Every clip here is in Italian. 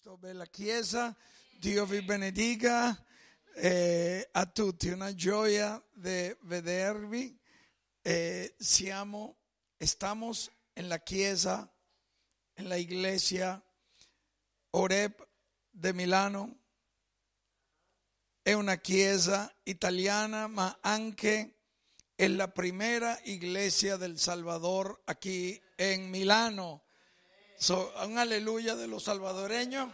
Esto bella Chiesa, Dio vi benedica eh, a tutti, una gioia de vedervi. Eh, siamo, estamos en la Chiesa, en la iglesia Oreb de Milano. Es una chiesa italiana, ma anche è la primera iglesia del Salvador aquí en Milano. So, un aleluya de los salvadoreños.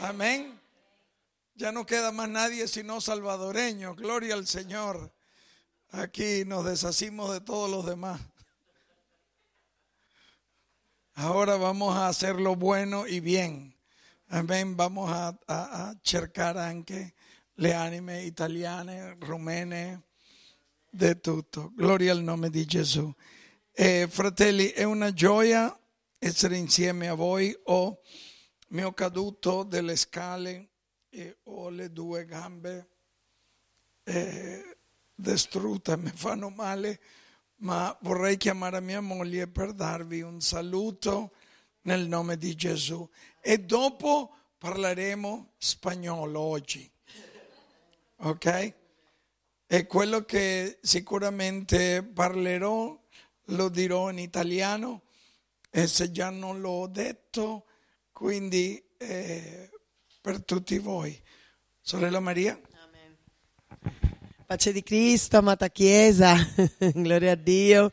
Amén. Ya no queda más nadie sino salvadoreños Gloria al Señor. Aquí nos deshacimos de todos los demás. Ahora vamos a hacer lo bueno y bien. Amén. Vamos a, a, a le anime rumene, de tutto. Gloria al nombre de Jesús. Eh, fratelli, es una gioia essere insieme a voi o mi ho caduto delle scale e ho le due gambe eh, distrutte, mi fanno male, ma vorrei chiamare mia moglie per darvi un saluto nel nome di Gesù. E dopo parleremo spagnolo oggi. Ok? E quello che sicuramente parlerò lo dirò in italiano e se già non l'ho detto, quindi eh, per tutti voi. Sorella Maria. Amen. Pace di Cristo, amata Chiesa, gloria a Dio.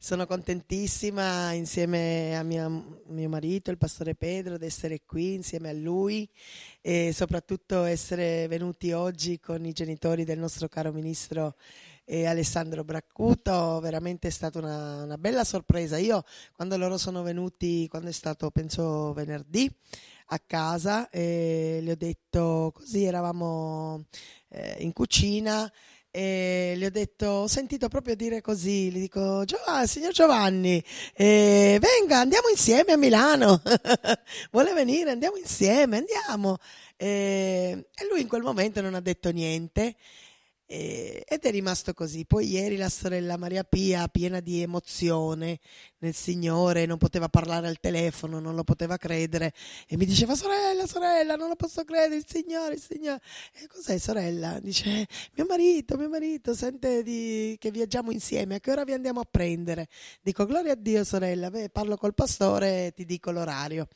Sono contentissima insieme a mia, mio marito, il pastore Pedro, di essere qui insieme a lui e soprattutto essere venuti oggi con i genitori del nostro caro ministro e Alessandro Braccuto, veramente è stata una, una bella sorpresa. Io quando loro sono venuti, quando è stato penso venerdì, a casa e le ho detto così eravamo eh, in cucina e le ho detto ho sentito proprio dire così gli dico signor Giovanni eh, venga andiamo insieme a Milano vuole venire andiamo insieme andiamo eh, e lui in quel momento non ha detto niente e, ed è rimasto così. Poi ieri la sorella Maria Pia, piena di emozione nel Signore, non poteva parlare al telefono, non lo poteva credere e mi diceva sorella, sorella, non lo posso credere, il Signore, il Signore. E cos'è sorella? Dice mio marito, mio marito, sente di... che viaggiamo insieme, a che ora vi andiamo a prendere? Dico gloria a Dio sorella, Beh, parlo col pastore e ti dico l'orario.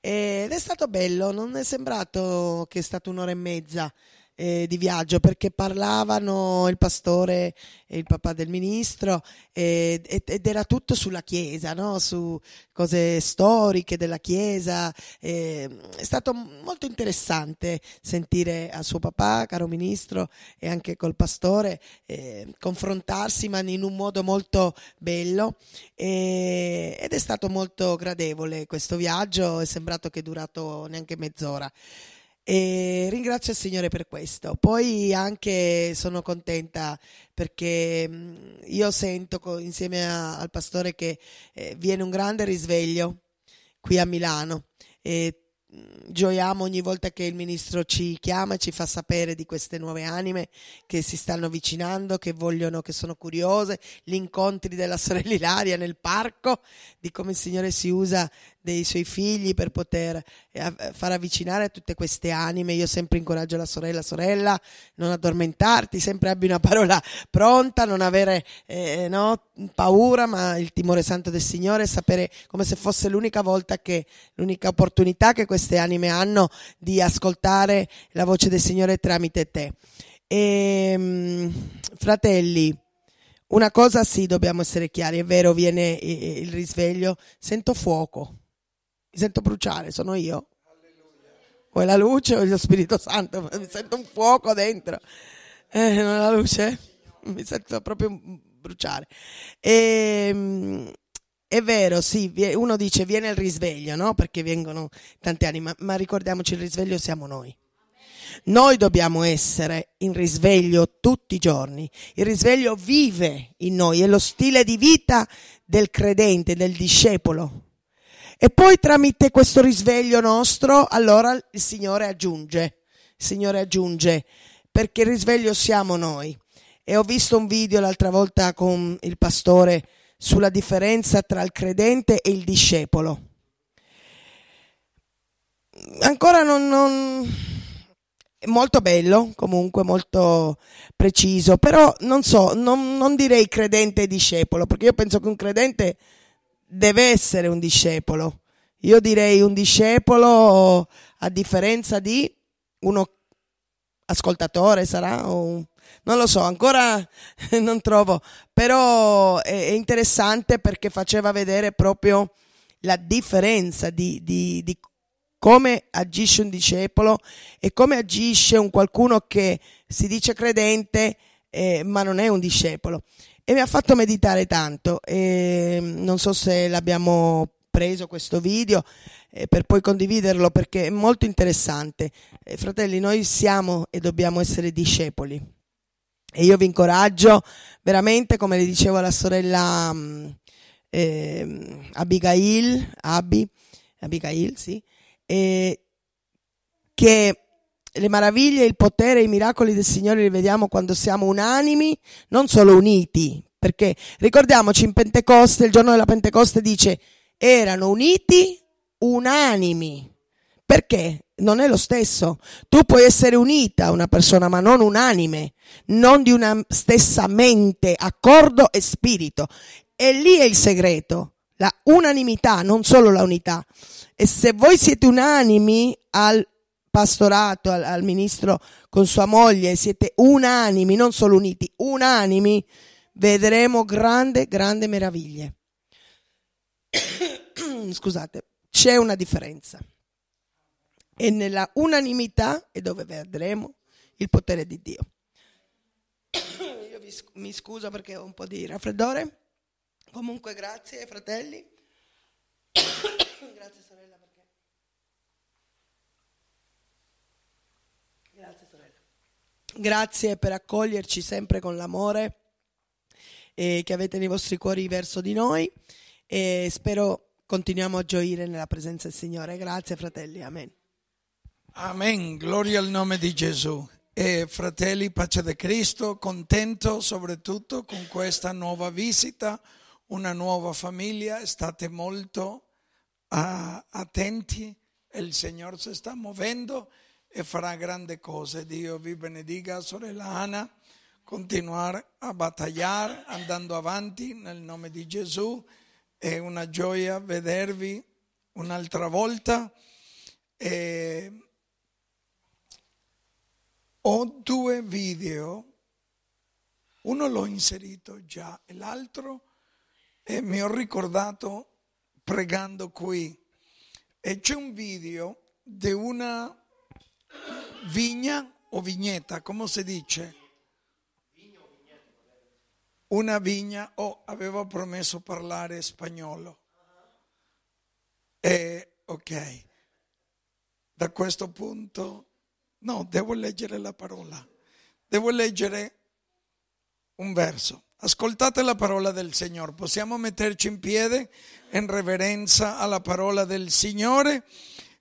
Ed è stato bello, non è sembrato che è stata un'ora e mezza eh, di viaggio perché parlavano il pastore e il papà del ministro eh, ed era tutto sulla chiesa, no? su cose storiche della chiesa. Eh, è stato molto interessante sentire a suo papà, caro ministro, e anche col pastore ehm, confrontarsi, ma in un modo molto bello ed è stato molto gradevole questo viaggio, è sembrato che è durato neanche mezz'ora. E ringrazio il Signore per questo. Poi anche sono contenta perché mm, io sento insieme a, al pastore che eh, viene un grande risveglio qui a Milano e mm, gioiamo ogni volta che il ministro ci chiama e ci fa sapere di queste nuove anime che si stanno avvicinando, che vogliono, che sono curiose, gli incontri della sorella Ilaria nel parco, di come il Signore si usa dei suoi figli per poter eh, far avvicinare tutte queste anime. Io sempre incoraggio la sorella, sorella, non addormentarti, sempre abbi una parola pronta, non avere eh, no, paura, ma il timore santo del Signore, sapere come se fosse l'unica volta che, l'unica opportunità che queste anime hanno di ascoltare la voce del Signore tramite te. E, ehm, fratelli, una cosa sì, dobbiamo essere chiari, è vero, viene eh, eh, il risveglio, sento fuoco. Mi sento bruciare, sono io. O è la luce o è lo Spirito Santo? Mi sento un fuoco dentro. Eh, non è la luce? Mi sento proprio bruciare. E, ehm, è vero, sì, uno dice viene il risveglio, no? Perché vengono tanti anni, ma, ma ricordiamoci il risveglio siamo noi. Noi dobbiamo essere in risveglio tutti i giorni. Il risveglio vive in noi, è lo stile di vita del credente, del discepolo. E poi tramite questo risveglio nostro, allora il Signore aggiunge, il Signore aggiunge, perché il risveglio siamo noi. E ho visto un video l'altra volta con il pastore sulla differenza tra il credente e il discepolo. Ancora non, non molto bello, comunque molto preciso, però non so, non, non direi credente e discepolo, perché io penso che un credente deve essere un discepolo. Io direi un discepolo a differenza di uno ascoltatore sarà un, non lo so, ancora non trovo, però è, interessante perché faceva vedere proprio la differenza di, di, di come agisce un discepolo e come agisce un qualcuno che si dice credente eh, ma non è un discepolo e mi ha fatto meditare tanto. E mm, non so se l'abbiamo preso questo video eh, per poi condividerlo perché è molto interessante. Eh, fratelli, noi siamo e dobbiamo essere discepoli. E io vi incoraggio veramente, come le dicevo alla sorella eh, Abigail, Abby, Abigail, sì, eh, che le meraviglie, il potere e i miracoli del Signore li vediamo quando siamo unanimi, non solo uniti, perché ricordiamoci in Pentecoste, il giorno della Pentecoste dice erano uniti, unanimi. Perché? Non è lo stesso. Tu puoi essere unita a una persona, ma non unanime, non di una stessa mente, accordo e spirito. E lì è il segreto, la unanimità, non solo la unità. E se voi siete unanimi al pastorato, al, al ministro con sua moglie, siete unanimi, non solo uniti, unanimi, vedremo grande, grande meraviglie. Scusate, c'è una differenza. E nella unanimità è dove vedremo il potere di Dio. Io vi, mi scuso perché ho un po' di raffreddore. Comunque grazie fratelli. grazie Grazie per accoglierci sempre con l'amore eh, che avete nei vostri cuori verso di noi e spero continuiamo a gioire nella presenza del Signore. Grazie fratelli, amen. Amen, gloria al nome di Gesù. E fratelli, pace di Cristo, contento soprattutto con questa nuova visita, una nuova famiglia, state molto uh, attenti, il Signore si sta muovendo e farà grandi cose. Dio vi benedica, sorella Ana, continuare a battagliare andando avanti nel nome di Gesù. È una gioia vedervi un'altra volta. E ho due video, uno l'ho inserito già e l'altro e mi ho ricordato pregando qui. E c'è un video di una vigna o vigneta, come si dice? Una vigna, oh, avevo promesso parlare spagnolo. E eh, ok, da questo punto, no, devo leggere la parola, devo leggere un verso. Ascoltate la parola del Signore, possiamo metterci in piedi in reverenza alla parola del Signore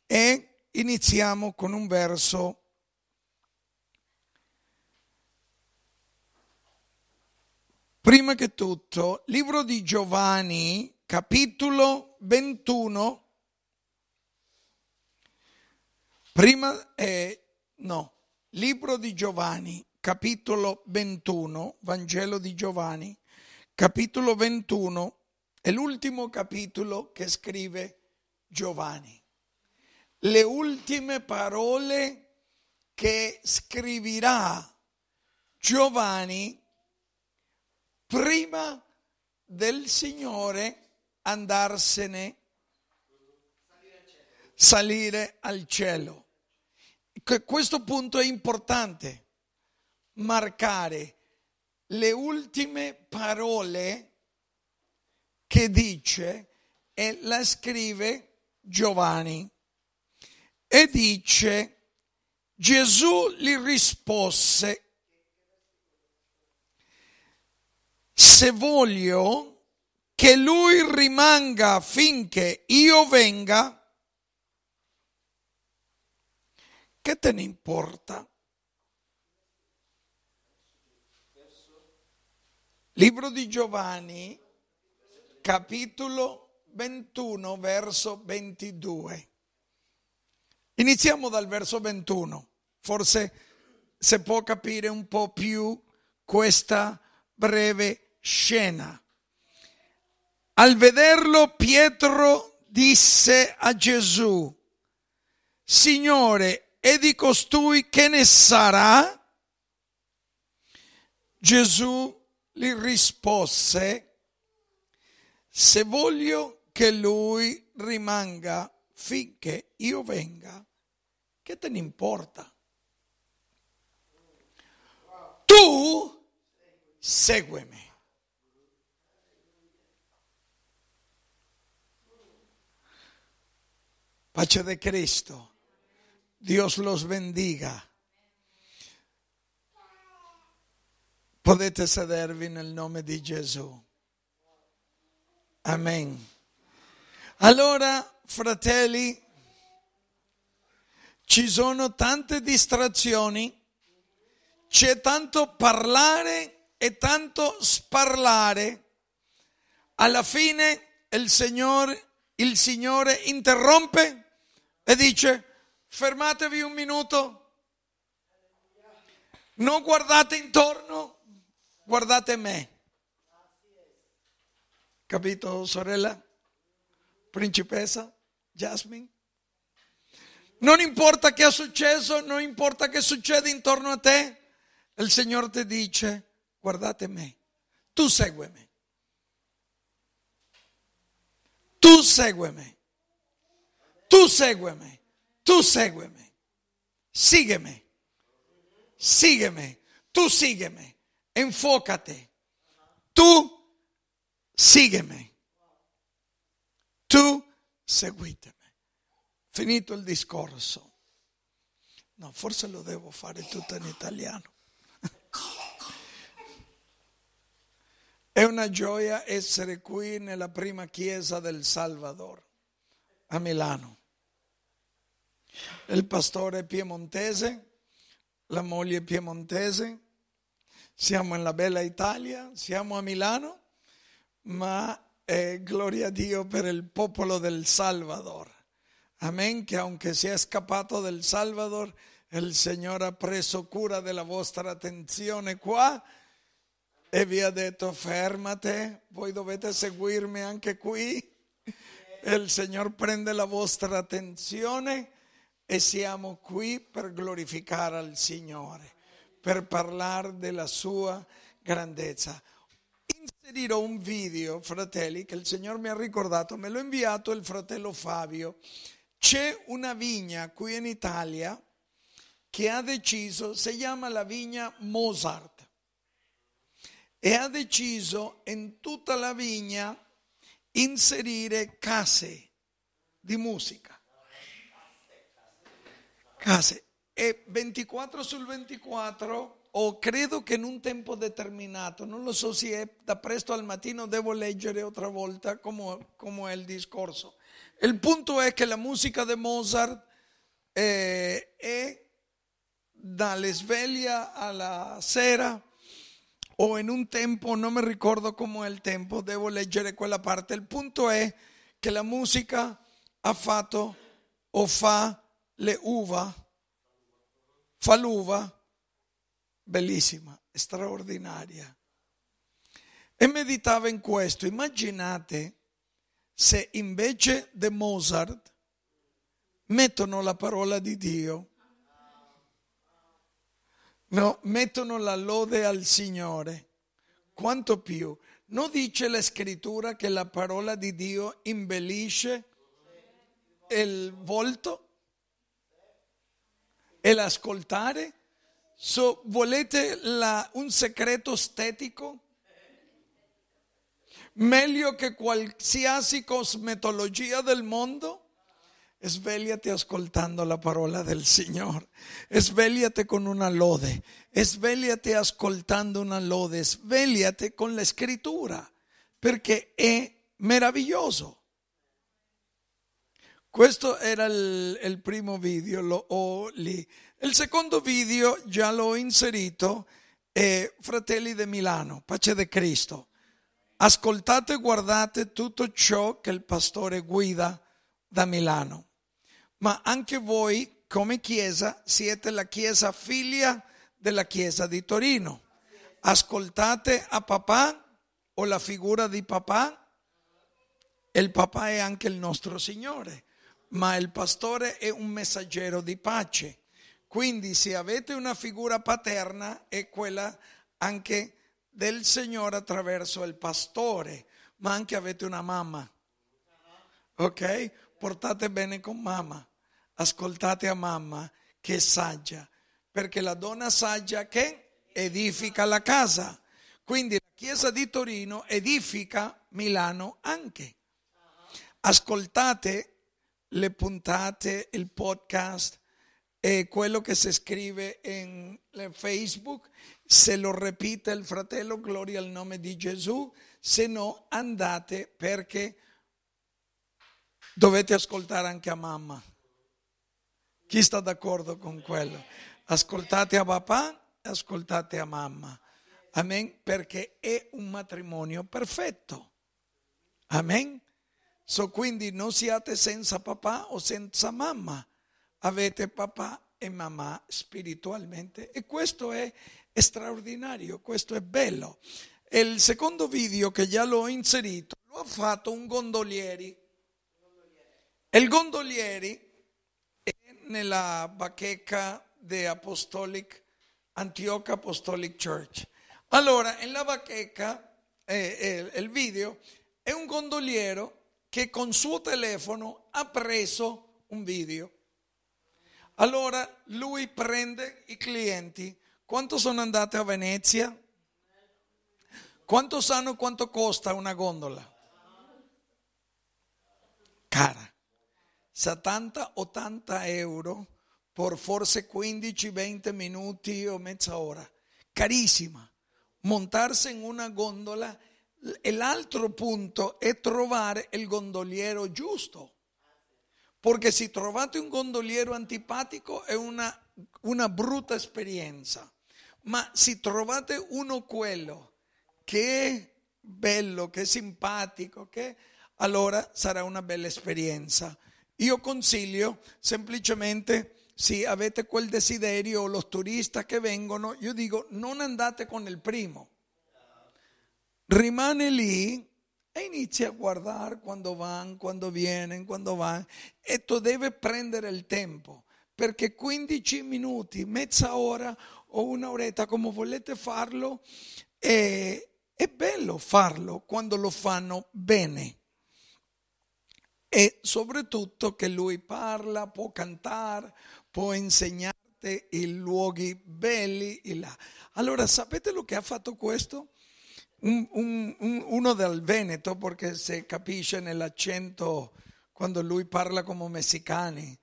e Iniziamo con un verso Prima che tutto, libro di Giovanni, capitolo 21, prima, eh, no, libro di Giovanni, capitolo 21, Vangelo di Giovanni, capitolo 21, è l'ultimo capitolo che scrive Giovanni le ultime parole che scriverà Giovanni prima del Signore andarsene, salire al cielo. Questo punto è importante, marcare le ultime parole che dice e la scrive Giovanni e dice, Gesù gli rispose, se voglio che lui rimanga finché io venga, che te ne importa? Libro di Giovanni, capitolo 21, verso 22. Iniziamo dal verso 21, forse si può capire un po' più questa breve scena. Al vederlo Pietro disse a Gesù, Signore, e di costui che ne sarà? Gesù gli rispose, se voglio che lui rimanga finché io venga, che te ne importa? Tu seguimi. Pace de Cristo. Dios los bendiga. Potete sedervi nel nome di Gesù. Amen. Allora, fratelli, ci sono tante distrazioni, c'è tanto parlare e tanto sparlare. Alla fine il Signore, il Signore interrompe e dice, fermatevi un minuto, non guardate intorno, guardate me. Capito, sorella? principessa Jasmine? Non importa che è successo, non importa che succede intorno a te, il Signore ti dice, guardate me, tu segui Tu segui Tu segui Tu segui me. Sígueme. Tu Tú sígueme. Enfócate. Tu sígueme tu seguitemi. Finito il discorso. No, forse lo devo fare tutto in italiano. È una gioia essere qui nella prima chiesa del Salvador, a Milano. Il pastore piemontese, la moglie piemontese, siamo nella bella Italia, siamo a Milano, ma Eh, gloria a Dios, per el popolo del Salvador. Amén, que aunque sea escapado del Salvador, el Señor ha preso cura de la vostra attenzione qua e ¿eh, eh, vi ha detto fermate, voi dovete seguirme, anche qui. el Señor prende la vostra atención, e siamo qui per glorificar al Signore, per parlare della sua grandezza. inserirò un video, fratelli, che il Signore mi ha ricordato, me l'ho inviato il fratello Fabio. C'è una vigna qui in Italia che ha deciso, si chiama la vigna Mozart, e ha deciso in tutta la vigna inserire case di musica. Case. E 24 sul 24 o credo che in un tempo determinato, non lo so se è da presto al mattino, devo leggere otra volta come è il discorso. Il punto è che la musica di Mozart eh, è dalle sveglia alla sera o in un tempo, non mi ricordo come è il tempo, devo leggere quella parte. Il punto è che la musica ha fatto o fa le uva, fa l'uva bellissima, straordinaria. E meditava in questo. Immaginate se invece di Mozart mettono la parola di Dio. No, mettono la lode al Signore. Quanto più. Non dice la scrittura che la parola di Dio imbellisce il volto e l'ascoltare? So, volete la, un secreto estético. mejor que qualsiasi cosmetologia del mondo, svegliati ascoltando la parola del Señor svegliate con una lode, svegliate ascoltando una lode, svegliate con la Escritura Porque es maravilloso Questo era el il primo video, lo, Il secondo video già l'ho inserito, è eh, Fratelli di Milano, pace di Cristo. Ascoltate e guardate tutto ciò che il pastore guida da Milano. Ma anche voi, come Chiesa, siete la Chiesa figlia della Chiesa di Torino. Ascoltate a papà o la figura di papà. Il papà è anche il nostro Signore, ma il pastore è un messaggero di pace quindi se avete una figura paterna è quella anche del Signore attraverso il pastore, ma anche avete una mamma. Ok? Portate bene con mamma, ascoltate a mamma che è saggia, perché la donna saggia che edifica la casa. Quindi la Chiesa di Torino edifica Milano anche. Ascoltate le puntate, il podcast, eh, quello che si scrive in Facebook, se lo ripete il fratello, gloria al nome di Gesù, se no andate perché dovete ascoltare anche a mamma. Chi sta d'accordo con quello? Ascoltate a papà, ascoltate a mamma. Amen, perché è un matrimonio perfetto. Amen. So, quindi non siate senza papà o senza mamma avete papà e mamma spiritualmente e questo è straordinario, questo è bello. E il secondo video che già l'ho inserito lo ha fatto un gondolieri. E il gondolieri è nella bacheca di Apostolic, Antioch Apostolic Church. Allora, nella bacheca, eh, eh, il video, è un gondoliero che con suo telefono ha preso un video allora lui prende i clienti. Quanto sono andate a Venezia? Quanto sanno quanto costa una gondola? Cara, 70-80 euro per forse 15-20 minuti o mezz'ora. Carissima. Montarsi in una gondola l'altro punto è trovare il gondoliero giusto. Perché se trovate un gondoliero antipatico è una, una brutta esperienza, ma se trovate uno quello che è bello, che è simpatico, che allora sarà una bella esperienza. Io consiglio semplicemente se avete quel desiderio, o los turistas che vengono, io dico non andate con il primo. Rimane lì e inizi a guardare quando vanno, quando vienen, quando vanno e tu devi prendere il tempo perché 15 minuti, mezza ora o un'oretta come volete farlo è, è bello farlo quando lo fanno bene e soprattutto che lui parla, può cantare, può insegnarti i luoghi belli. E Là. Allora sapete lo che ha fatto questo? un, un, un, uno del Veneto, perché si capisce nell'accento quando lui parla come messicani.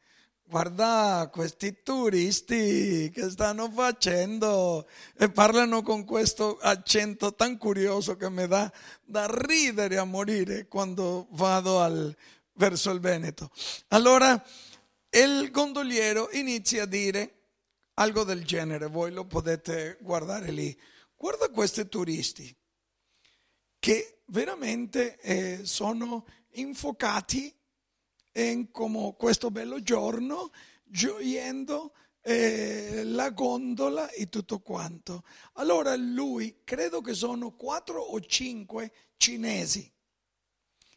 Guarda questi turisti che stanno facendo e parlano con questo accento tan curioso che mi dà da ridere a morire quando vado al, verso il Veneto. Allora il gondoliero inizia a dire algo del genere, voi lo potete guardare lì. Guarda questi turisti, che veramente eh, sono infocati in come questo bello giorno, gioiendo eh, la gondola e tutto quanto. Allora lui, credo che sono quattro o cinque cinesi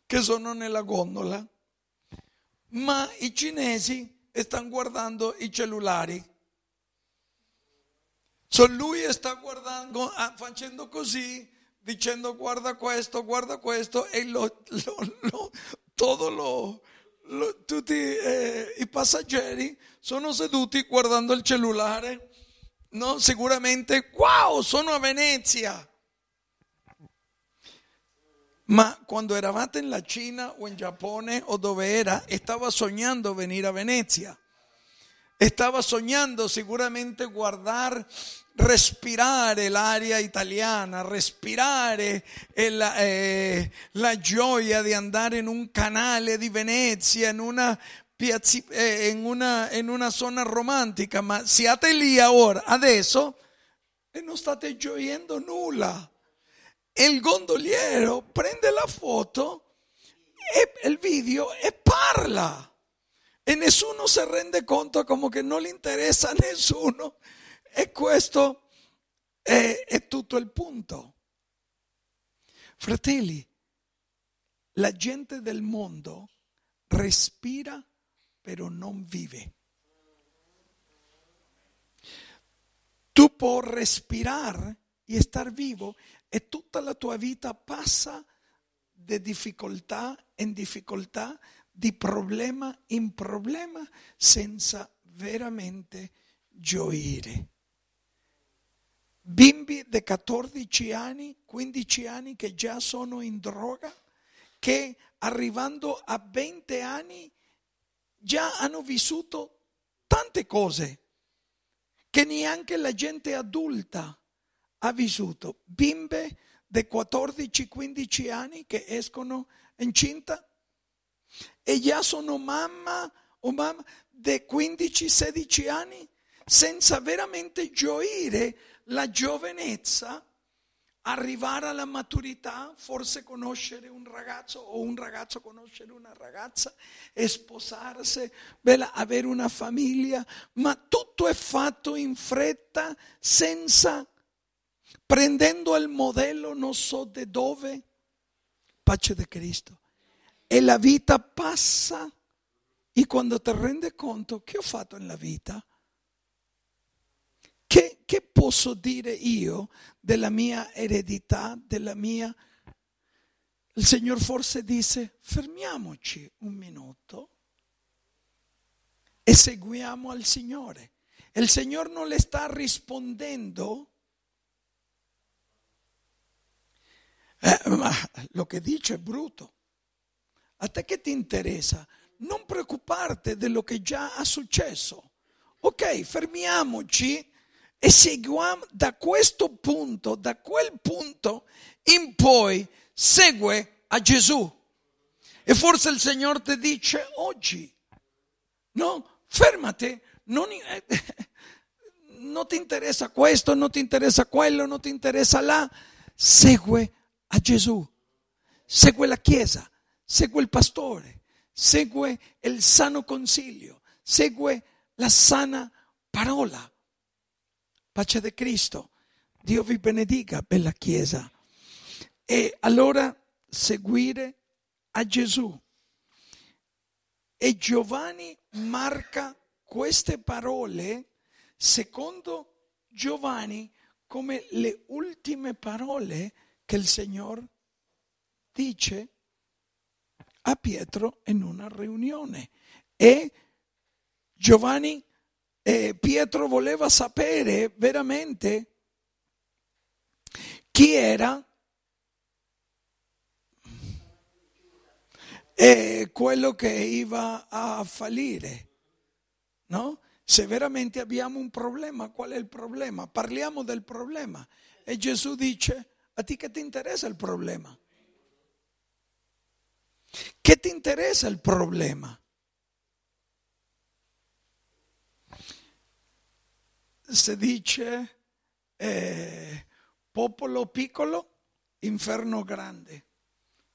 che sono nella gondola, ma i cinesi stanno guardando i cellulari. So lui sta guardando, ah, facendo così diciendo guarda questo, guarda questo e lo, lo, lo, todo lo, lo tutti eh, i passeggeri sono seduti guardando il cellulare. No, sicuramente, wow, sono a Venezia. Ma quando eravate in la Cina o in Giappone o dove era, estaba sognando venire a Venezia. estaba soñando seguramente guardar, respirar el área italiana, respirar eh, eh, la, joya de andar en un canal de Venecia, en una eh, en una, en una zona romántica. Si haces ahora ahora, adesso, eso no está lloviendo nulla. el gondoliero prende la foto, e, el vídeo video y e parla. e nessuno si rende conto come che non gli interessa a nessuno e questo è, è tutto il punto. Fratelli, la gente del mondo respira però non vive. Tu puoi respirare e star vivo e tutta la tua vita passa di difficoltà in difficoltà, di problema in problema senza veramente gioire. Bimbi di 14 anni, 15 anni che già sono in droga, che arrivando a 20 anni già hanno vissuto tante cose che neanche la gente adulta ha vissuto. Bimbe di 14-15 anni che escono incinta e già sono mamma o mamma di 15-16 anni senza veramente gioire la giovinezza, arrivare alla maturità, forse conoscere un ragazzo o un ragazzo conoscere una ragazza, e sposarsi, bella, avere una famiglia, ma tutto è fatto in fretta, senza, prendendo il modello non so di dove, pace di Cristo. E la vita passa e quando ti rende conto che ho fatto nella vita, che, che posso dire io della mia eredità, della mia... Il Signore forse dice, fermiamoci un minuto e seguiamo al Signore. il Signore non le sta rispondendo. Eh, ma lo che dice è brutto. ¿A te che ti interesa? Non preoccuparti di quello che già ha successo. Ok, fermiamoci e seguiamo da questo punto, da quel punto in poi, segue a Gesù. E forse il Signore ti dice oggi, no, fermate, non, eh, non ti interessa questo, non ti interessa quello, non ti interessa là, segue a Gesù, segue la Chiesa, segue il pastore, segue il sano consiglio, segue la sana parola. Pace di Cristo, Dio vi benedica, bella Chiesa. E allora seguire a Gesù. E Giovanni marca queste parole, secondo Giovanni, come le ultime parole che il Signore dice a Pietro in una riunione e Giovanni, e Pietro voleva sapere veramente chi era eh, quello che iva a fallire, no? Se veramente abbiamo un problema, qual è il problema? Parliamo del problema. E Gesù dice, a ti che ti interessa il problema? ¿Qué te interesa el problema? Se dice eh, popolo piccolo, inferno grande.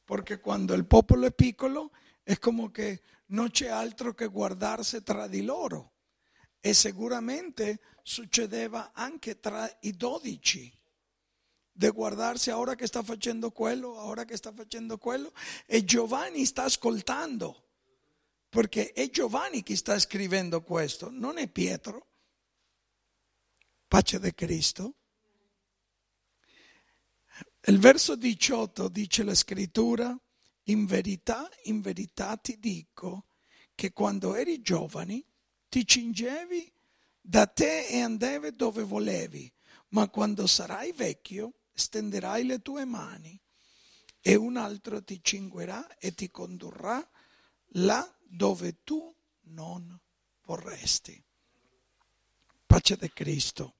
Porque cuando el popolo es piccolo, es como que no noche altro que guardarse tra di loro. E seguramente succedeva anche tra i dodici. di guardarsi ora che sta facendo quello, ora che sta facendo quello. E Giovanni sta ascoltando, perché è Giovanni che sta scrivendo questo, non è Pietro. Pace di Cristo. Il verso 18 dice la scrittura, in verità, in verità ti dico che quando eri giovane ti cingevi da te e andavi dove volevi, ma quando sarai vecchio stenderai le tue mani e un altro ti cinguerà e ti condurrà là dove tu non vorresti. Pace di Cristo.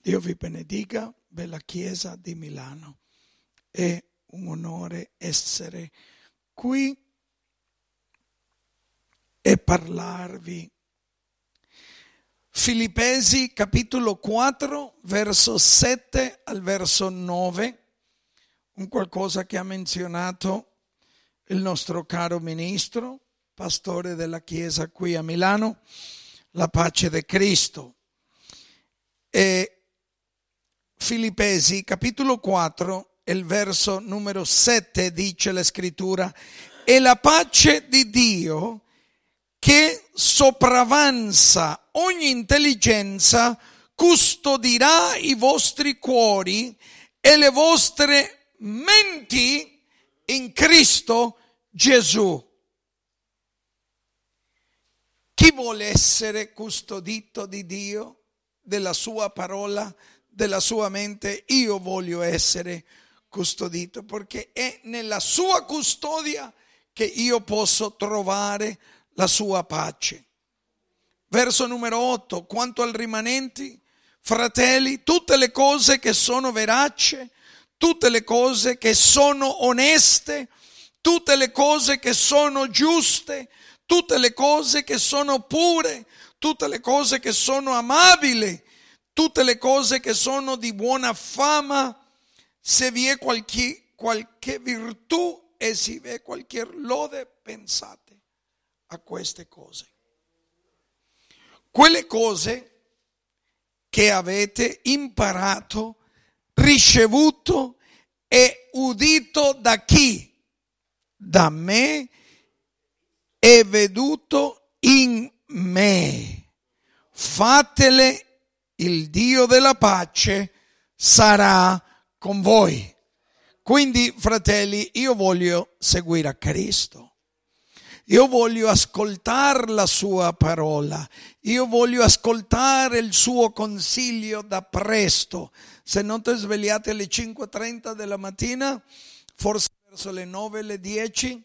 Dio vi benedica, bella Chiesa di Milano. È un onore essere qui e parlarvi Filippesi capitolo 4, verso 7 al verso 9, un qualcosa che ha menzionato il nostro caro ministro, pastore della Chiesa qui a Milano, la pace di Cristo. E Filippesi capitolo 4 il verso numero 7 dice la scrittura, e la pace di Dio che sopravanza ogni intelligenza, custodirà i vostri cuori e le vostre menti in Cristo Gesù. Chi vuole essere custodito di Dio, della sua parola, della sua mente? Io voglio essere custodito perché è nella sua custodia che io posso trovare la sua pace. Verso numero 8, quanto al rimanenti, fratelli, tutte le cose che sono verace, tutte le cose che sono oneste, tutte le cose che sono giuste, tutte le cose che sono pure, tutte le cose che sono amabili, tutte le cose che sono di buona fama, se vi è qualche, qualche virtù e se vi è qualche lode, pensate a queste cose. Quelle cose che avete imparato, ricevuto e udito da chi? Da me e veduto in me. Fatele, il Dio della pace sarà con voi. Quindi, fratelli, io voglio seguire a Cristo. Io voglio ascoltare la sua parola, io voglio ascoltare il suo consiglio da presto. Se non ti svegliate alle 5.30 della mattina, forse verso le 9, le 10,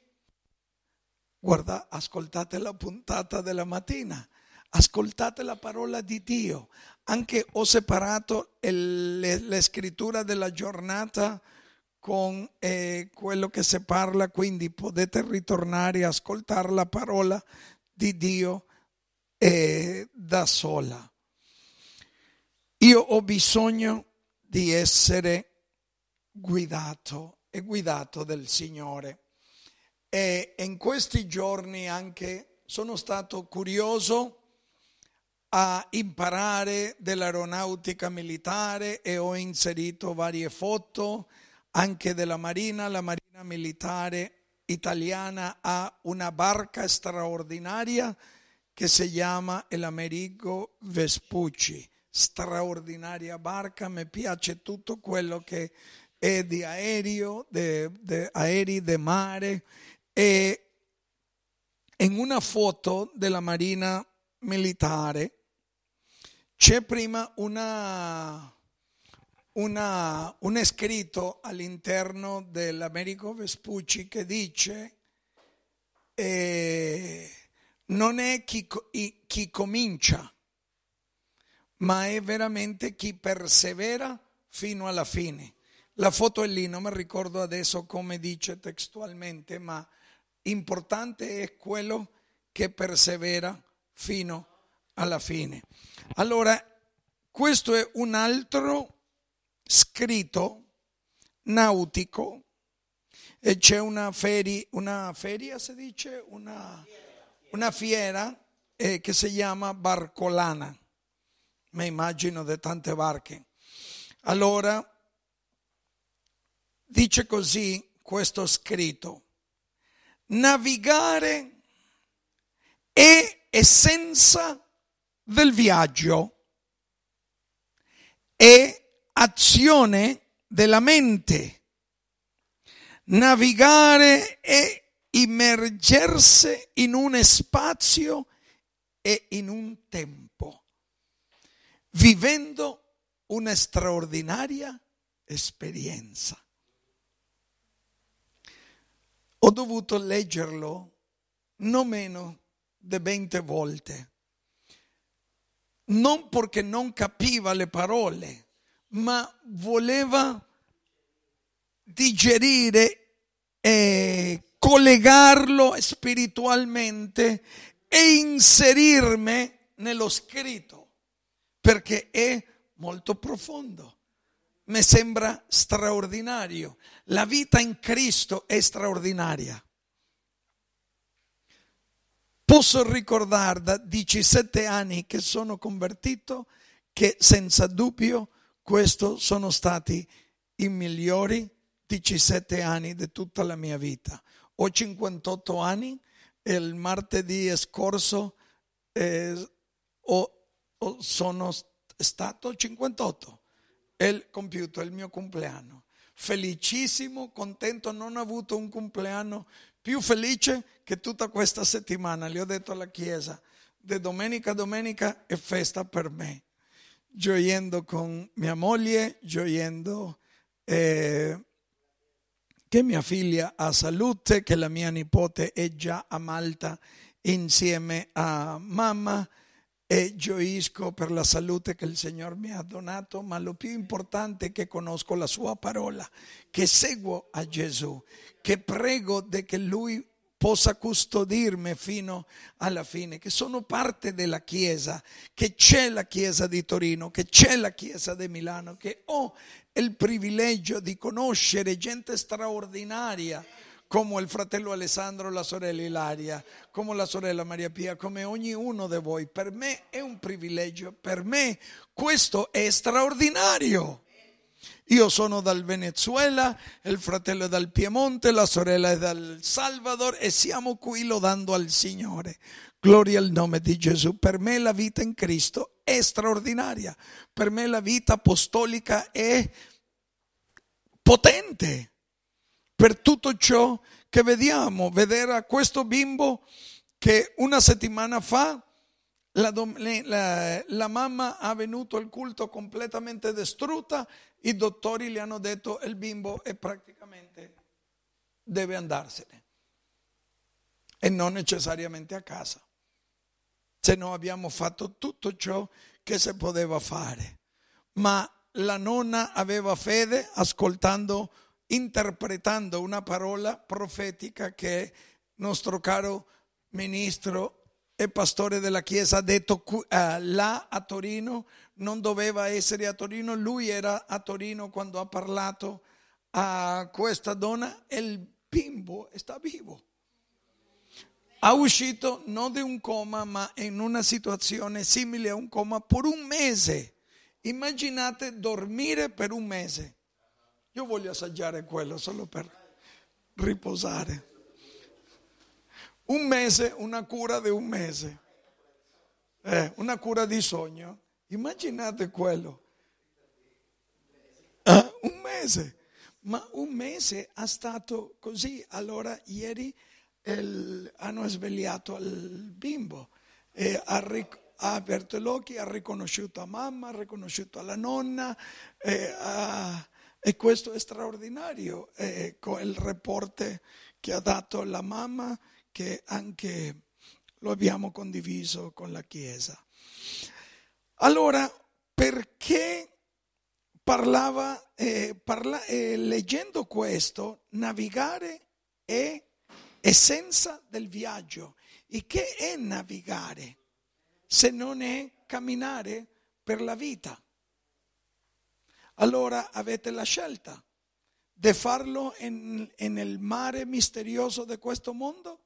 guarda, ascoltate la puntata della mattina, ascoltate la parola di Dio. Anche ho separato la scrittura della giornata con eh, quello che si parla, quindi potete ritornare e ascoltare la parola di Dio eh, da sola. Io ho bisogno di essere guidato e guidato del Signore. E in questi giorni anche sono stato curioso a imparare dell'aeronautica militare e ho inserito varie foto anche della Marina, la Marina Militare Italiana ha una barca straordinaria che si chiama l'Amerigo Vespucci. Straordinaria barca, mi piace tutto quello che è di aereo, di aerei, di mare. E in una foto della Marina Militare c'è prima una una, un scritto all'interno dell'Americo Vespucci che dice eh, non è chi, chi comincia, ma è veramente chi persevera fino alla fine. La foto è lì, non mi ricordo adesso come dice testualmente, ma importante è quello che persevera fino alla fine. Allora, questo è un altro scritto, nautico, e c'è una, feri, una feria, si dice, una, una fiera eh, che si chiama Barcolana, mi immagino di tante barche. Allora, dice così questo scritto, navigare è essenza del viaggio, è azione della mente. Navigare e immergersi in un spazio e in un tempo, vivendo una straordinaria esperienza. Ho dovuto leggerlo non meno di 20 volte, non perché non capiva le parole, ma voleva digerire e collegarlo spiritualmente e inserirmi nello scritto, perché è molto profondo. Mi sembra straordinario. La vita in Cristo è straordinaria. Posso ricordare da 17 anni che sono convertito che senza dubbio questi sono stati i migliori 17 anni di tutta la mia vita. Ho 58 anni e il martedì scorso eh, ho, ho, sono stato 58. È compiuto il mio compleanno. Felicissimo, contento, non ho avuto un compleanno più felice che tutta questa settimana. Le ho detto alla Chiesa, di domenica a domenica è festa per me gioiendo con mia moglie, gioiendo eh, che mia figlia ha salute, che la mia nipote è già a Malta insieme a mamma e gioisco per la salute che il Signore mi ha donato, ma lo più importante è che conosco la sua parola, che seguo a Gesù, che prego che Lui possa custodirmi fino alla fine, che sono parte della Chiesa, che c'è la Chiesa di Torino, che c'è la Chiesa di Milano, che ho il privilegio di conoscere gente straordinaria come il fratello Alessandro, la sorella Ilaria, come la sorella Maria Pia, come ognuno di voi. Per me è un privilegio, per me questo è straordinario. Io sono dal Venezuela, il fratello è dal Piemonte, la sorella è dal Salvador e siamo qui lodando al Signore. Gloria al nome di Gesù. Per me la vita in Cristo è straordinaria, per me la vita apostolica è potente. Per tutto ciò che vediamo, vedere a questo bimbo che una settimana fa la, la, la, mamma ha venuto al culto completamente distrutta, i dottori le hanno detto il bimbo è praticamente deve andarsene e non necessariamente a casa, se no abbiamo fatto tutto ciò che si poteva fare. Ma la nonna aveva fede ascoltando, interpretando una parola profetica che nostro caro ministro è pastore della chiesa, ha detto uh, eh, là a Torino, non doveva essere a Torino, lui era a Torino quando ha parlato a questa donna il bimbo sta vivo. Ha uscito non di un coma, ma in una situazione simile a un coma per un mese. Immaginate dormire per un mese. Io voglio assaggiare quello solo per riposare. Un mese, una cura di un mese, eh, una cura di sogno. Immaginate quello. Eh, ah, un mese, ma un mese è stato così. Allora ieri il, hanno svegliato il bimbo e eh, ha ricordato ha aperto gli occhi, ha riconosciuto la mamma, ha riconosciuto la nonna eh, ah, e questo è straordinario eh, con il reporte che ha dato la mamma che anche lo abbiamo condiviso con la Chiesa. Allora, perché parlava, eh, parla, eh, leggendo questo, navigare è essenza del viaggio. E che è navigare se non è camminare per la vita? Allora avete la scelta di farlo in, nel mare misterioso di questo mondo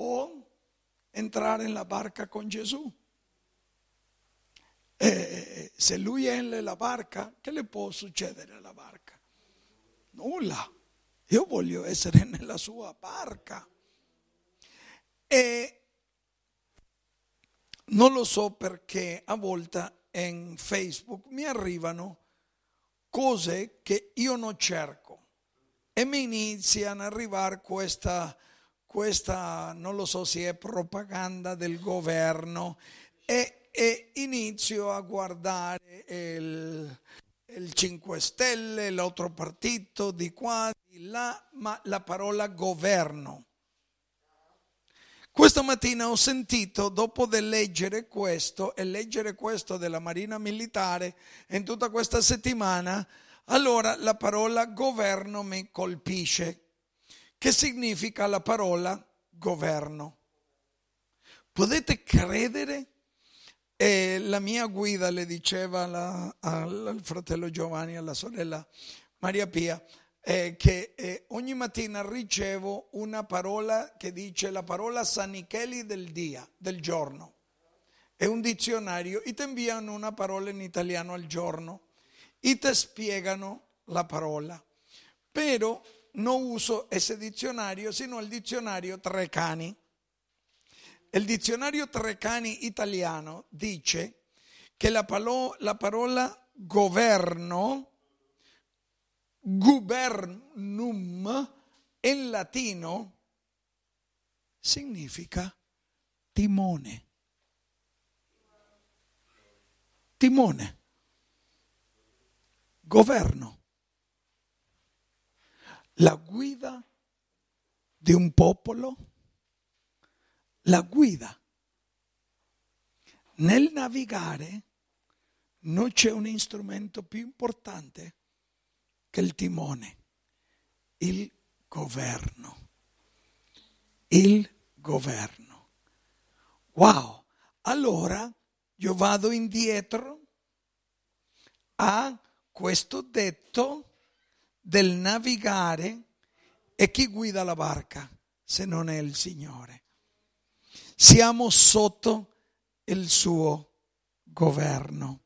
o entrare nella barca con Gesù. Eh, eh, eh, se lui è nella barca, che le può succedere alla barca? Nulla. Io voglio essere nella sua barca. E eh, non lo so perché a volte in Facebook mi arrivano cose che io non cerco e mi iniziano ad arrivare questa questa, non lo so se è propaganda del governo, e, e inizio a guardare il, il 5 Stelle, l'altro partito, di qua, di là, ma la parola governo. Questa mattina ho sentito, dopo di leggere questo e leggere questo della Marina Militare in tutta questa settimana, allora la parola governo mi colpisce che significa la parola governo. Potete credere? E la mia guida le diceva la, al, fratello Giovanni, alla sorella Maria Pia, eh, che eh, ogni mattina ricevo una parola che dice la parola San Micheli del dia, del giorno. È un dizionario, e ti inviano una parola in italiano al giorno, e ti spiegano la parola. Però non uso ese dizionario, sino el dizionario Trecani. El dizionario Trecani italiano dice che la, palo, la parola governo, gubernum, in latino significa timone. Timone, governo la guida di un popolo, la guida. Nel navigare non c'è un strumento più importante che il timone, il governo. Il governo. Wow, allora io vado indietro a questo detto del navigare e chi guida la barca se non è il Signore. Siamo sotto il suo governo.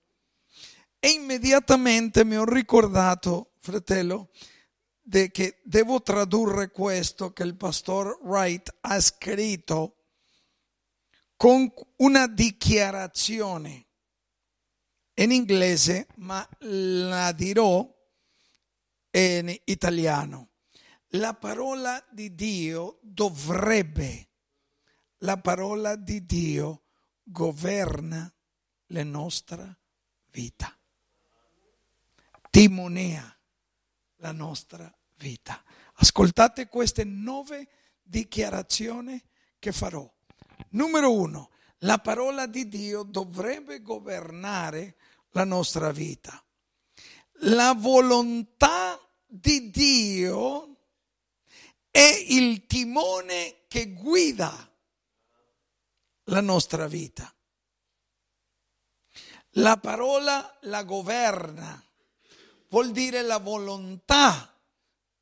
E immediatamente mi ho ricordato, fratello, che devo tradurre questo che il pastor Wright ha scritto con una dichiarazione in inglese, ma la dirò in italiano. La parola di Dio dovrebbe, la parola di Dio governa la nostra vita, timonea la nostra vita. Ascoltate queste nove dichiarazioni che farò. Numero uno, la parola di Dio dovrebbe governare la nostra vita la volontà di Dio è il timone che guida la nostra vita. La parola la governa, vuol dire la volontà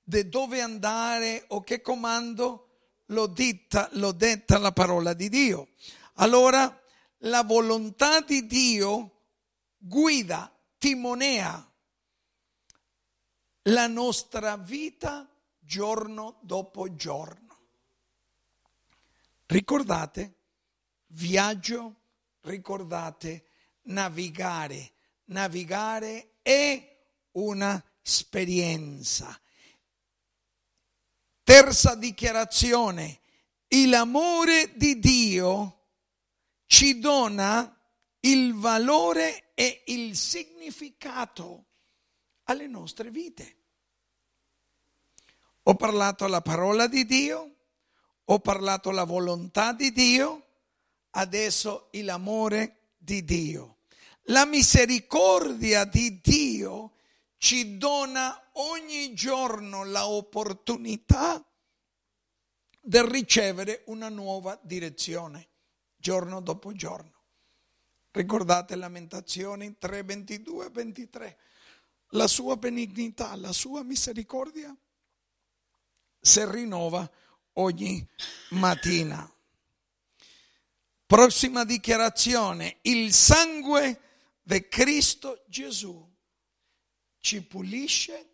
di dove andare o che comando lo detta, lo detta la parola di Dio. Allora la volontà di Dio guida, timonea la nostra vita giorno dopo giorno. Ricordate viaggio, ricordate navigare. Navigare è un'esperienza. Terza dichiarazione, l'amore di Dio ci dona il valore e il significato alle nostre vite. Ho parlato la parola di Dio, ho parlato la volontà di Dio, adesso l'amore di Dio. La misericordia di Dio ci dona ogni giorno l'opportunità di ricevere una nuova direzione, giorno dopo giorno. Ricordate Lamentazioni 3, 22 e 23 la sua benignità, la sua misericordia si rinnova ogni mattina. Prossima dichiarazione, il sangue di Cristo Gesù ci pulisce,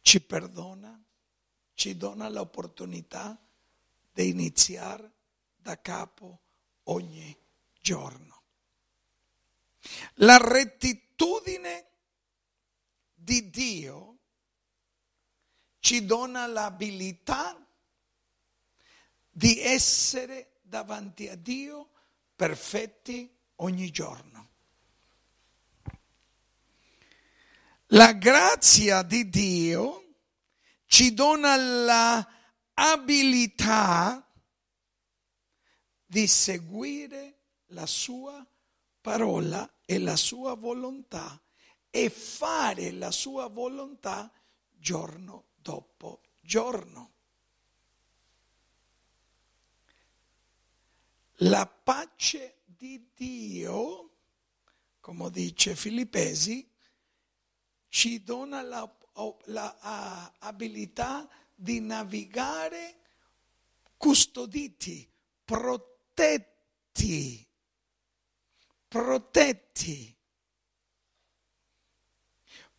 ci perdona, ci dona l'opportunità di iniziare da capo ogni giorno. La rettitudine di Dio ci dona l'abilità di essere davanti a Dio perfetti ogni giorno. La grazia di Dio ci dona l'abilità di seguire la sua volontà parola e la sua volontà e fare la sua volontà giorno dopo giorno. La pace di Dio, come dice Filippesi, ci dona la, la di navigare custoditi, protetti protetti.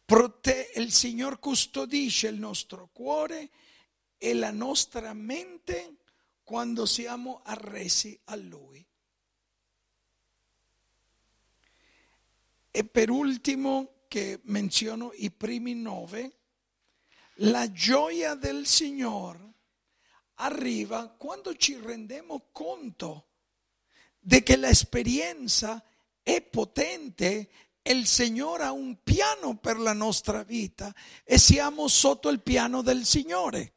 Prote- il Signore custodisce il nostro cuore e la nostra mente quando siamo arresi a Lui. E per ultimo, che menziono i primi nove, la gioia del Signore arriva quando ci rendiamo conto di che l'esperienza è è potente il Signore ha un piano per la nostra vita e siamo sotto il piano del Signore.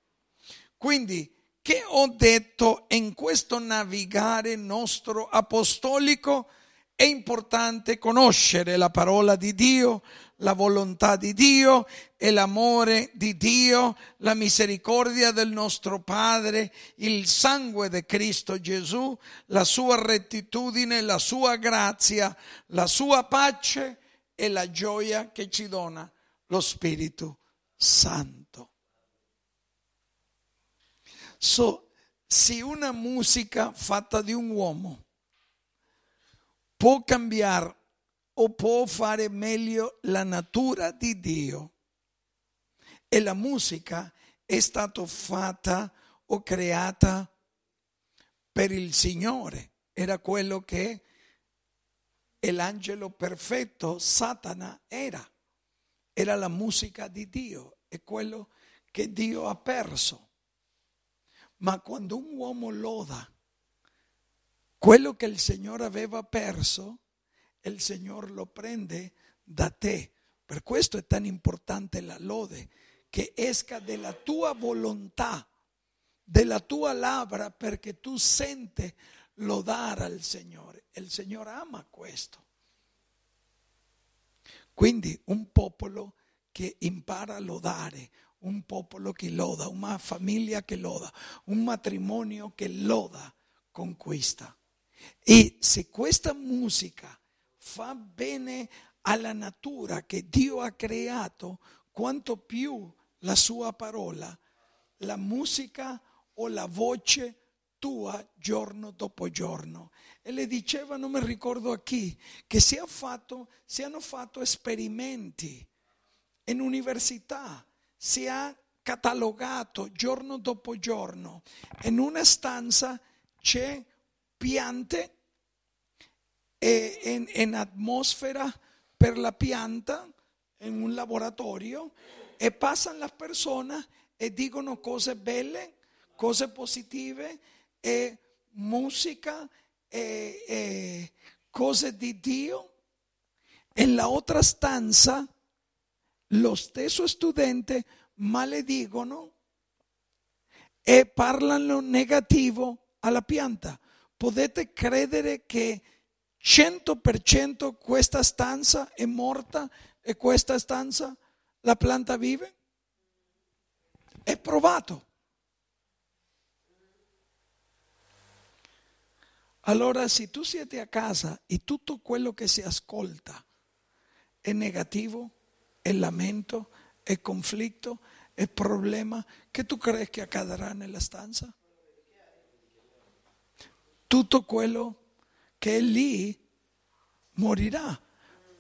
Quindi, che ho detto in questo navigare nostro apostolico? È importante conoscere la parola di Dio, la volontà di Dio e l'amore di Dio, la misericordia del nostro Padre, il sangue di Cristo Gesù, la sua rettitudine, la sua grazia, la sua pace e la gioia che ci dona lo Spirito Santo. So, se una musica fatta di un uomo può cambiare o può fare meglio la natura di Dio. E la musica è stata fatta o creata per il Signore. Era quello che l'angelo perfetto, Satana, era. Era la musica di Dio, è quello che Dio ha perso. Ma quando un uomo loda quello che il Signore aveva perso, El Señor lo prende da te. Per es es tan importante la lode, Que esca de tuya tua de la tua palabra. Porque tú sente Lodar al Señor. El Señor ama esto. Quindi un popolo Que impara a dare, un popolo que loda, una familia que loda, un matrimonio que loda, conquista. Y si cuesta música. fa bene alla natura che Dio ha creato quanto più la sua parola, la musica o la voce tua giorno dopo giorno. E le diceva, non mi ricordo a chi, che si, fatto, si hanno fatto esperimenti in università, si ha catalogato giorno dopo giorno. In una stanza c'è piante Eh, en, atmósfera per la pianta, en un laboratorio, e pasan las personas e eh, dicen cosas cosas Cosas positivas e música de e En la otra stanza, los le digo Y e lo negativo A la pianta. Podete credere que 100% questa stanza è morta e questa stanza la pianta vive? È provato. Allora se tu siete a casa e tutto quello che si ascolta è negativo, è lamento, è conflitto, è problema, che tu credi che accadrà nella stanza? Tutto quello che è lì morirà.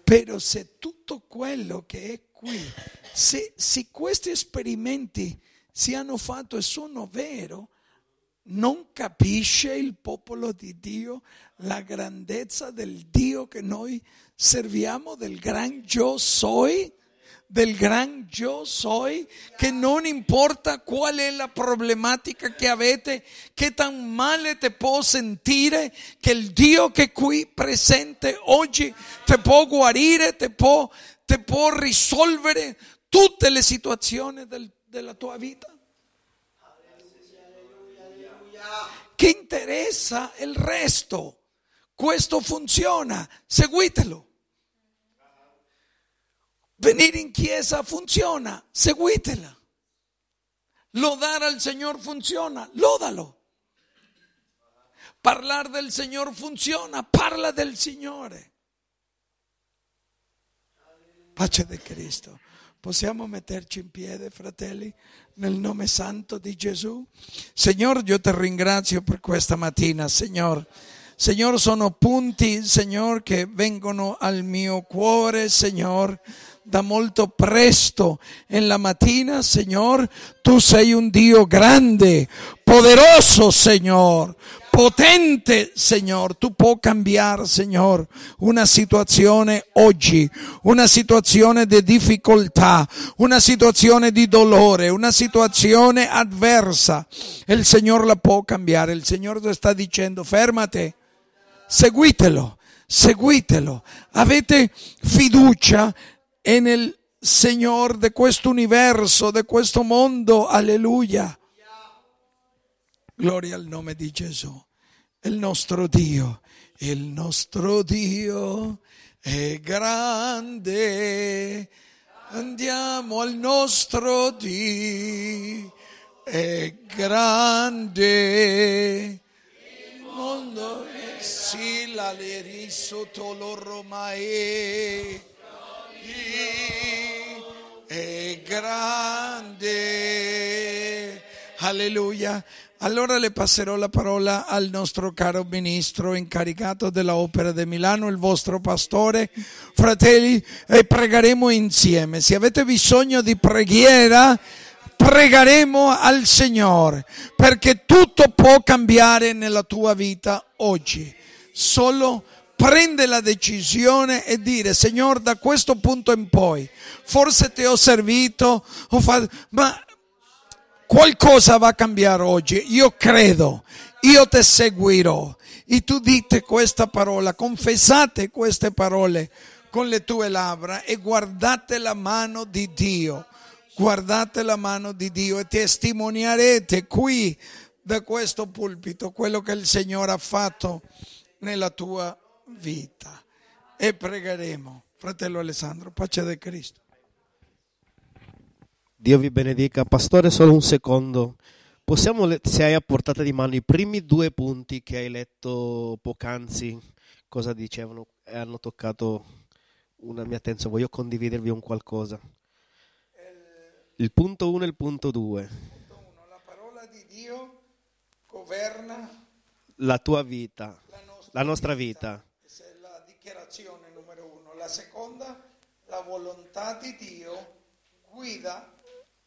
Però se tutto quello che è qui, se, se questi esperimenti si hanno fatto e sono veri, non capisce il popolo di Dio la grandezza del Dio che noi serviamo, del gran io soi? del gran yo soy, che non importa qual è la problematica che avete, che tan male te può sentire, eh, che il Dio che qui presente oggi te può guarire, eh, te può, ti può risolvere eh, tutte le situazioni del, della tua vita. Che interessa il resto? Questo funziona, seguitelo. Venir en chiesa funciona, seguitela. Lodar al Señor funciona, lódalo. Parlare del Señor funciona, parla del Señor. Pace de Cristo. Possiamo metterci in piedi, fratelli, el nombre santo de Gesù? Señor, yo te ringrazio por esta mattina, Señor. Signore, sono punti, Signore, che vengono al mio cuore, Signore da molto presto en la mattina, Señor, tú sei un Dio grande, poderoso, Señor, potente, Señor. Tú puoi cambiar, Señor, una situazione oggi, una situazione di difficoltà, una situazione di dolore, una situazione adversa. El Señor la può cambiare. El Señor te está diciendo, fermate seguitelo, seguitelo. Avete fiducia nel Signore di questo universo, di questo mondo. Alleluia. Gloria al nome di Gesù. Il nostro Dio, il nostro Dio è grande. Andiamo al nostro Dio, è grande. Il mondo è si la le risotto loro mai è grande alleluia allora le passerò la parola al nostro caro ministro incaricato dell'opera di Milano, il vostro pastore. Fratelli, e eh, pregheremo insieme. Se avete bisogno di preghiera, pregheremo al Signore, perché tutto può cambiare nella tua vita oggi. Solo prende la decisione e dire, Signore, da questo punto in poi, forse ti ho servito, ho fatto, ma qualcosa va a cambiare oggi. Io credo, io ti seguirò. E tu dite questa parola, confessate queste parole con le tue labbra e guardate la mano di Dio. Guardate la mano di Dio e testimonierete qui da questo pulpito quello che il Signore ha fatto nella tua vita. E pregheremo, fratello Alessandro, pace di Cristo. Dio vi benedica. Pastore, solo un secondo. Possiamo, se hai a portata di mano, i primi due punti che hai letto poc'anzi, cosa dicevano? E hanno toccato una mia attenzione. Voglio condividervi un qualcosa. Il punto 1 e il punto 2 governa la tua vita, la nostra, la nostra vita. vita. è la dichiarazione numero uno. La seconda, la volontà di Dio guida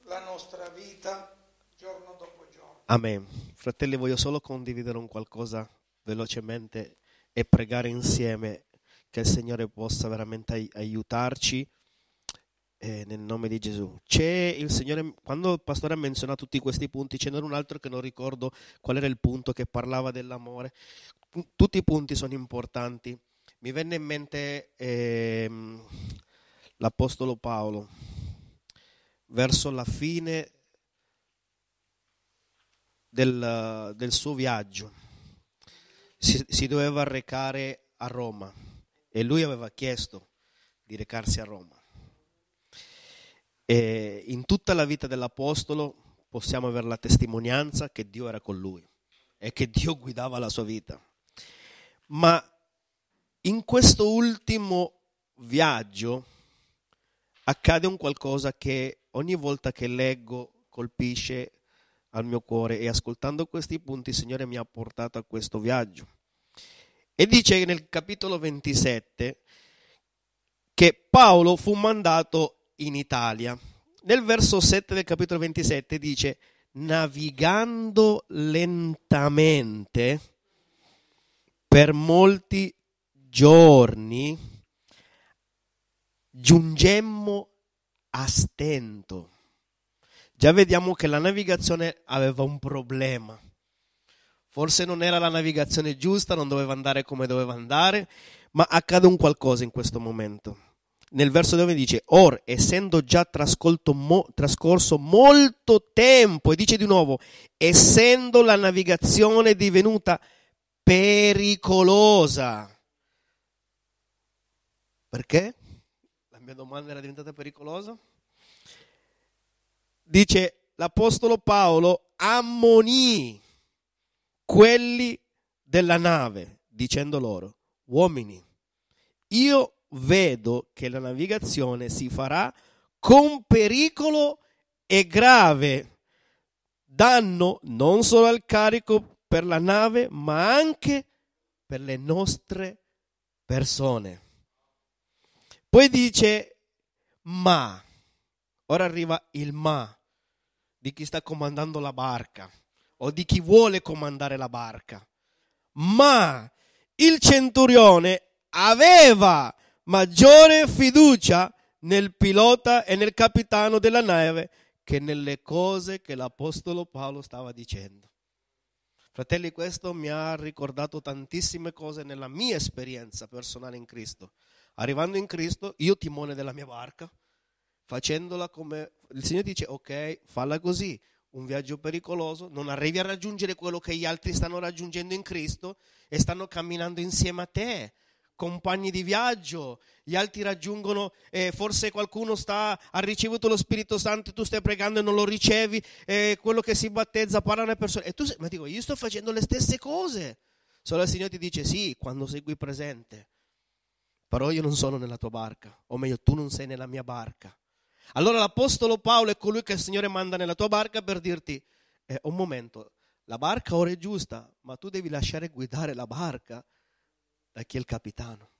la nostra vita giorno dopo giorno. Amen. Fratelli, voglio solo condividere un qualcosa velocemente e pregare insieme che il Signore possa veramente aiutarci eh, nel nome di Gesù. C'è il Signore, quando il pastore ha menzionato tutti questi punti, ce n'era un altro che non ricordo qual era il punto che parlava dell'amore. Tutti i punti sono importanti. Mi venne in mente eh, l'Apostolo Paolo, verso la fine del, del suo viaggio, si, si doveva recare a Roma e lui aveva chiesto di recarsi a Roma e in tutta la vita dell'Apostolo possiamo avere la testimonianza che Dio era con lui e che Dio guidava la sua vita. Ma in questo ultimo viaggio accade un qualcosa che ogni volta che leggo colpisce al mio cuore e ascoltando questi punti il Signore mi ha portato a questo viaggio. E dice nel capitolo 27 che Paolo fu mandato in Italia. Nel verso 7 del capitolo 27 dice, navigando lentamente per molti giorni, giungemmo a stento. Già vediamo che la navigazione aveva un problema. Forse non era la navigazione giusta, non doveva andare come doveva andare, ma accade un qualcosa in questo momento nel verso 9 dice, or essendo già mo, trascorso molto tempo, e dice di nuovo, essendo la navigazione divenuta pericolosa. Perché? La mia domanda era diventata pericolosa? Dice l'Apostolo Paolo, ammonì quelli della nave, dicendo loro, uomini, io vedo che la navigazione si farà con pericolo e grave danno non solo al carico per la nave, ma anche per le nostre persone. Poi dice ma, ora arriva il ma di chi sta comandando la barca o di chi vuole comandare la barca. Ma il centurione aveva maggiore fiducia nel pilota e nel capitano della nave che nelle cose che l'Apostolo Paolo stava dicendo. Fratelli, questo mi ha ricordato tantissime cose nella mia esperienza personale in Cristo. Arrivando in Cristo, io timone della mia barca, facendola come il Signore dice, ok, falla così, un viaggio pericoloso, non arrivi a raggiungere quello che gli altri stanno raggiungendo in Cristo e stanno camminando insieme a te compagni di viaggio, gli altri raggiungono, eh, forse qualcuno sta, ha ricevuto lo Spirito Santo, e tu stai pregando e non lo ricevi, eh, quello che si battezza parla alle persone. E tu sei, ma dico, io sto facendo le stesse cose. Solo il Signore ti dice sì, quando sei qui presente. Però io non sono nella tua barca, o meglio, tu non sei nella mia barca. Allora l'Apostolo Paolo è colui che il Signore manda nella tua barca per dirti, eh, un momento, la barca ora è giusta, ma tu devi lasciare guidare la barca da chi è il capitano.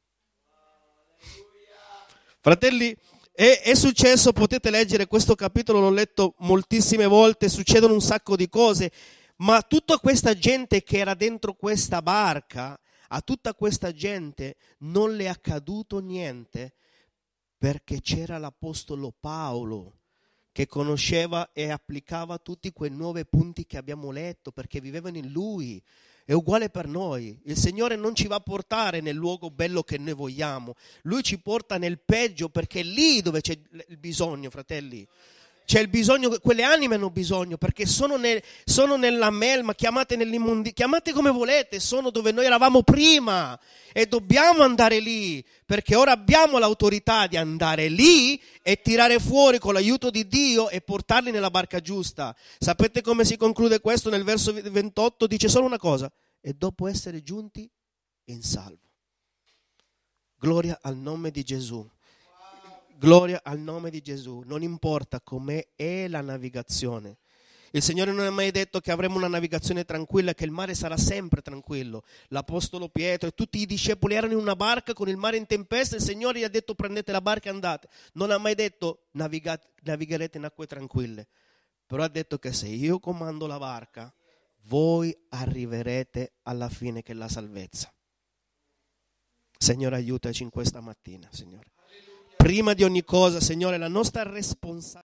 Fratelli, è, è, successo, potete leggere questo capitolo, l'ho letto moltissime volte, succedono un sacco di cose, ma tutta questa gente che era dentro questa barca, a tutta questa gente non le è accaduto niente perché c'era l'Apostolo Paolo che conosceva e applicava tutti quei nove punti che abbiamo letto perché vivevano in lui, è uguale per noi. Il Signore non ci va a portare nel luogo bello che noi vogliamo. Lui ci porta nel peggio perché è lì dove c'è il bisogno, fratelli c'è il bisogno, quelle anime hanno bisogno perché sono, nel, sono nella melma, chiamate nell'immondizia, chiamate come volete, sono dove noi eravamo prima e dobbiamo andare lì perché ora abbiamo l'autorità di andare lì e tirare fuori con l'aiuto di Dio e portarli nella barca giusta. Sapete come si conclude questo? Nel verso 28 dice solo una cosa, e dopo essere giunti in salvo. Gloria al nome di Gesù gloria al nome di Gesù, non importa com'è è la navigazione. Il Signore non ha mai detto che avremo una navigazione tranquilla, che il mare sarà sempre tranquillo. L'Apostolo Pietro e tutti i discepoli erano in una barca con il mare in tempesta, il Signore gli ha detto prendete la barca e andate. Non ha mai detto navigherete in acque tranquille, però ha detto che se io comando la barca, voi arriverete alla fine che è la salvezza. Signore aiutaci in questa mattina, Signore prima di ogni cosa, Signore, la nostra responsabilità